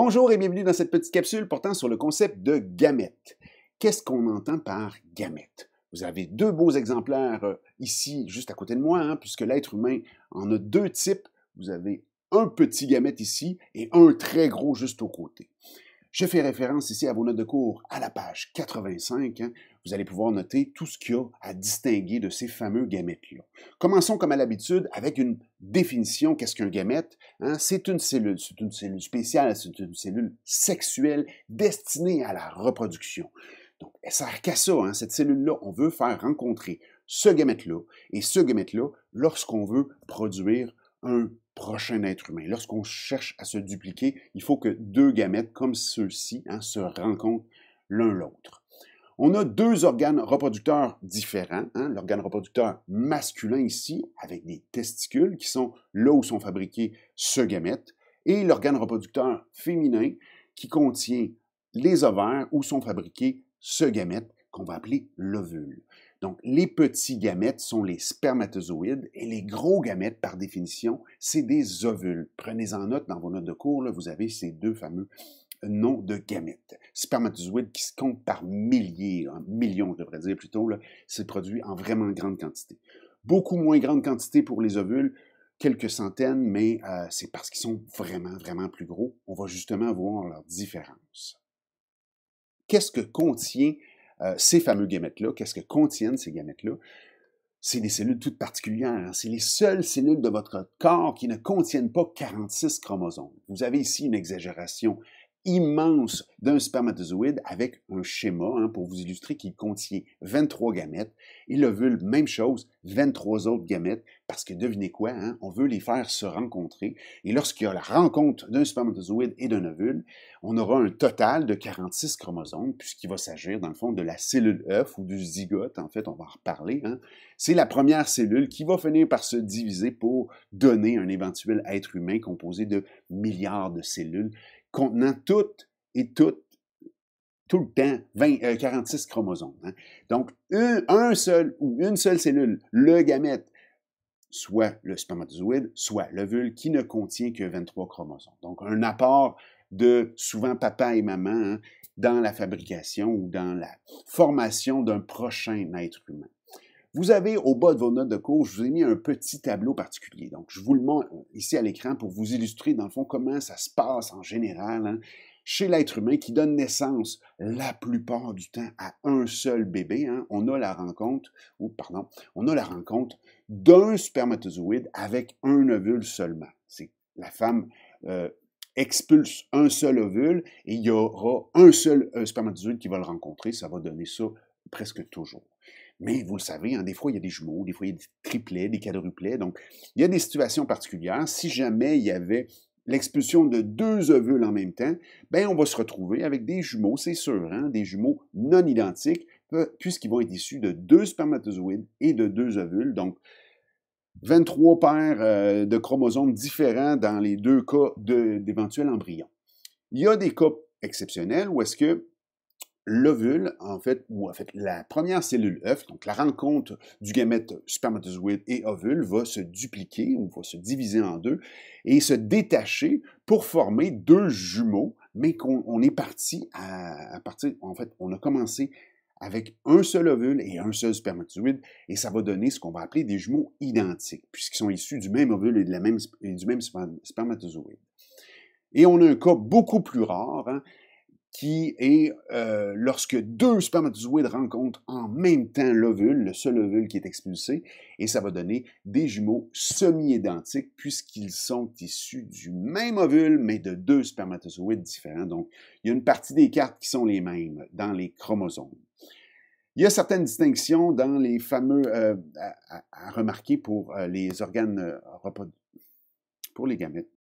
Bonjour et bienvenue dans cette petite capsule portant sur le concept de gamète. Qu'est-ce qu'on entend par gamète? Vous avez deux beaux exemplaires euh, ici, juste à côté de moi, hein, puisque l'être humain en a deux types. Vous avez un petit gamète ici et un très gros juste au côté. Je fais référence ici à vos notes de cours à la page 85. Hein. Vous allez pouvoir noter tout ce qu'il y a à distinguer de ces fameux gamètes-là. Commençons comme à l'habitude avec une définition. Qu'est-ce qu'un gamète? Hein? C'est une cellule, c'est une cellule spéciale, c'est une cellule sexuelle destinée à la reproduction. Donc, elle sert qu'à ça, hein. cette cellule-là. On veut faire rencontrer ce gamète-là et ce gamète-là lorsqu'on veut produire un prochain être humain. Lorsqu'on cherche à se dupliquer, il faut que deux gamètes comme ceux-ci hein, se rencontrent l'un l'autre. On a deux organes reproducteurs différents. Hein. L'organe reproducteur masculin ici, avec des testicules qui sont là où sont fabriqués ce gamète, et l'organe reproducteur féminin qui contient les ovaires où sont fabriqués ce gamète qu'on va appeler l'ovule. Donc, les petits gamètes sont les spermatozoïdes et les gros gamètes, par définition, c'est des ovules. Prenez-en note dans vos notes de cours, vous avez ces deux fameux euh, noms de gamètes. Spermatozoïdes qui se comptent par milliers, hein, millions, je devrais dire plutôt, c'est produit en vraiment grande quantité. Beaucoup moins grande quantité pour les ovules, quelques centaines, mais euh, c'est parce qu'ils sont vraiment, vraiment plus gros. On va justement voir leur différence. Qu'est-ce que contient euh, ces fameux gamètes-là, qu'est-ce que contiennent ces gamètes-là? C'est des cellules toutes particulières. Hein. C'est les seules cellules de votre corps qui ne contiennent pas 46 chromosomes. Vous avez ici une exagération immense d'un spermatozoïde avec un schéma hein, pour vous illustrer qu'il contient 23 gamètes et l'ovule, même chose, 23 autres gamètes, parce que devinez quoi, hein, on veut les faire se rencontrer. Et lorsqu'il y a la rencontre d'un spermatozoïde et d'un ovule, on aura un total de 46 chromosomes, puisqu'il va s'agir, dans le fond, de la cellule œuf ou du zygote, en fait, on va en reparler. Hein. C'est la première cellule qui va finir par se diviser pour donner un éventuel être humain composé de milliards de cellules contenant toutes et toutes tout le temps 20, 46 euh, chromosomes. Hein. Donc, un, seul ou une seule cellule, le gamète, soit le spermatozoïde, soit l'ovule, qui ne contient que 23 chromosomes. Donc, un apport de souvent papa et maman hein, dans la fabrication ou dans la formation d'un prochain être humain. Vous avez au bas de vos notes de cours, je vous ai mis un petit tableau particulier. Donc, je vous le montre ici à l'écran pour vous illustrer, dans le fond, comment ça se passe en général, hein chez l'être humain qui donne naissance la plupart du temps à un seul bébé. Hein, on a la rencontre, ou pardon, on a la rencontre d'un spermatozoïde avec un ovule seulement. C'est la femme euh, expulse un seul ovule et il y aura un seul euh, spermatozoïde qui va le rencontrer. Ça va donner ça presque toujours. Mais vous le savez, hein, des fois, il y a des jumeaux, des fois, il y a des triplets, des quadruplets. Donc, il y a des situations particulières. Si jamais il y avait l'expulsion de deux ovules en même temps, ben on va se retrouver avec des jumeaux, c'est sûr, hein, des jumeaux non identiques, euh, puisqu'ils vont être issus de deux spermatozoïdes et de deux ovules. Donc, 23 paires euh, de chromosomes différents dans les deux cas d'éventuels embryons. Il y a des cas exceptionnels où est-ce que l'ovule, en fait, ou en fait la première cellule œuf, donc la rencontre du gamète spermatozoïde et ovule, va se dupliquer ou va se diviser en deux et se détacher pour former deux jumeaux, mais qu'on est parti à, partir, en fait, on a commencé avec un seul ovule et un seul spermatozoïde, et ça va donner ce qu'on va appeler des jumeaux identiques, puisqu'ils sont issus du même ovule et, de la même, du même spermatozoïde. Et on a un cas beaucoup plus rare, hein, qui est euh, lorsque deux spermatozoïdes rencontrent en même temps l'ovule, le seul ovule qui est expulsé, et ça va donner des jumeaux semi-identiques puisqu'ils sont issus du même ovule mais de deux spermatozoïdes différents. Donc, il y a une partie des cartes qui sont les mêmes dans les chromosomes. Il y a certaines distinctions dans les fameux euh, à, remarquer pour euh, les organes pour les gamètes.